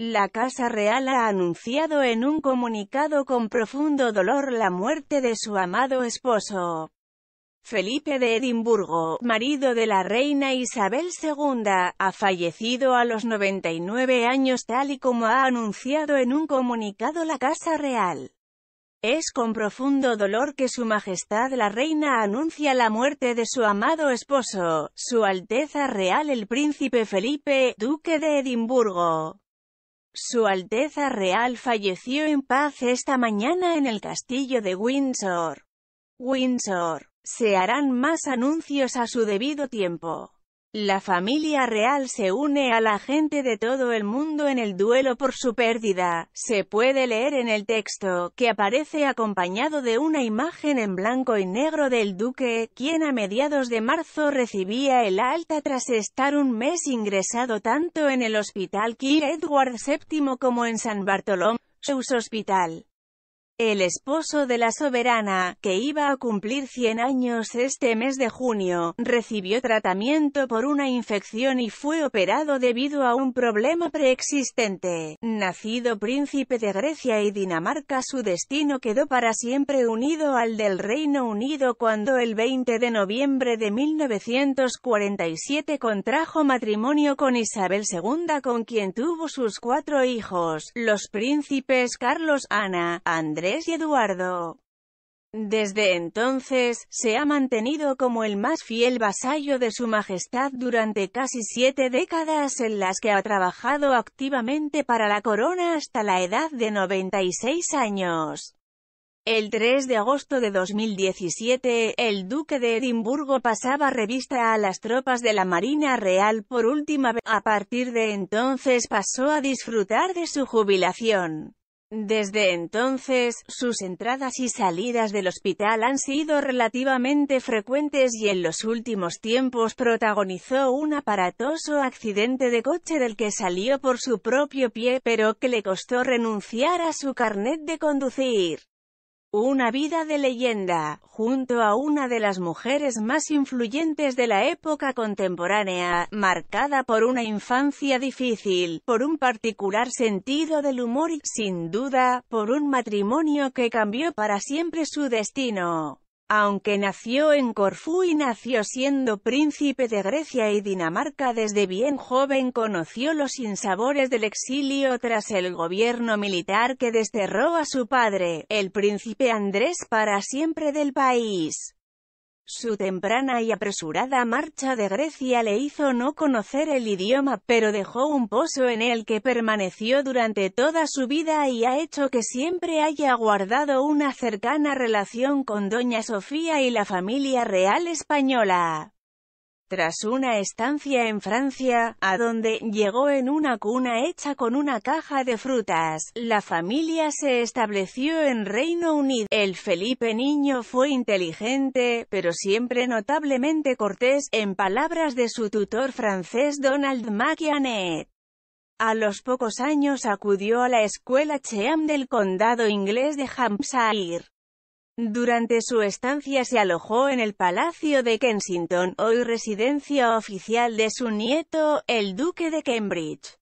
La Casa Real ha anunciado en un comunicado con profundo dolor la muerte de su amado esposo, Felipe de Edimburgo, marido de la reina Isabel II, ha fallecido a los 99 años tal y como ha anunciado en un comunicado la Casa Real. Es con profundo dolor que su majestad la reina anuncia la muerte de su amado esposo, su Alteza Real el Príncipe Felipe, duque de Edimburgo. Su Alteza Real falleció en paz esta mañana en el castillo de Windsor. Windsor. Se harán más anuncios a su debido tiempo. La familia real se une a la gente de todo el mundo en el duelo por su pérdida. Se puede leer en el texto, que aparece acompañado de una imagen en blanco y negro del duque, quien a mediados de marzo recibía el alta tras estar un mes ingresado tanto en el hospital King Edward VII como en San Bartolomé, Hospital el esposo de la soberana, que iba a cumplir 100 años este mes de junio, recibió tratamiento por una infección y fue operado debido a un problema preexistente. Nacido príncipe de Grecia y Dinamarca su destino quedó para siempre unido al del Reino Unido cuando el 20 de noviembre de 1947 contrajo matrimonio con Isabel II con quien tuvo sus cuatro hijos, los príncipes Carlos Ana, Andrés y Eduardo. Desde entonces, se ha mantenido como el más fiel vasallo de su majestad durante casi siete décadas en las que ha trabajado activamente para la corona hasta la edad de 96 años. El 3 de agosto de 2017, el duque de Edimburgo pasaba revista a las tropas de la Marina Real por última vez. A partir de entonces pasó a disfrutar de su jubilación. Desde entonces, sus entradas y salidas del hospital han sido relativamente frecuentes y en los últimos tiempos protagonizó un aparatoso accidente de coche del que salió por su propio pie, pero que le costó renunciar a su carnet de conducir. Una vida de leyenda, junto a una de las mujeres más influyentes de la época contemporánea, marcada por una infancia difícil, por un particular sentido del humor y, sin duda, por un matrimonio que cambió para siempre su destino. Aunque nació en Corfú y nació siendo príncipe de Grecia y Dinamarca desde bien joven conoció los sinsabores del exilio tras el gobierno militar que desterró a su padre, el príncipe Andrés para siempre del país. Su temprana y apresurada marcha de Grecia le hizo no conocer el idioma, pero dejó un pozo en el que permaneció durante toda su vida y ha hecho que siempre haya guardado una cercana relación con Doña Sofía y la familia real española. Tras una estancia en Francia, a donde llegó en una cuna hecha con una caja de frutas, la familia se estableció en Reino Unido. El Felipe Niño fue inteligente, pero siempre notablemente cortés, en palabras de su tutor francés Donald Macianet. A los pocos años acudió a la escuela Cheam del condado inglés de Hampshire. Durante su estancia se alojó en el Palacio de Kensington, hoy residencia oficial de su nieto, el Duque de Cambridge.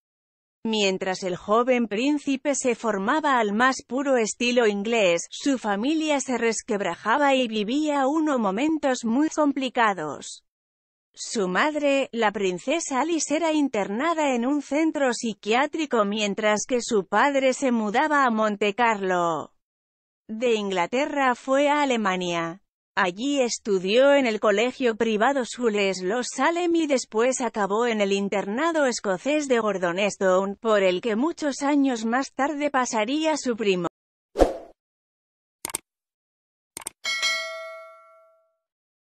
Mientras el joven príncipe se formaba al más puro estilo inglés, su familia se resquebrajaba y vivía unos momentos muy complicados. Su madre, la princesa Alice, era internada en un centro psiquiátrico mientras que su padre se mudaba a Monte Carlo de Inglaterra fue a Alemania. Allí estudió en el colegio privado Sules Los Salem y después acabó en el internado escocés de Gordonstoun, por el que muchos años más tarde pasaría su primo.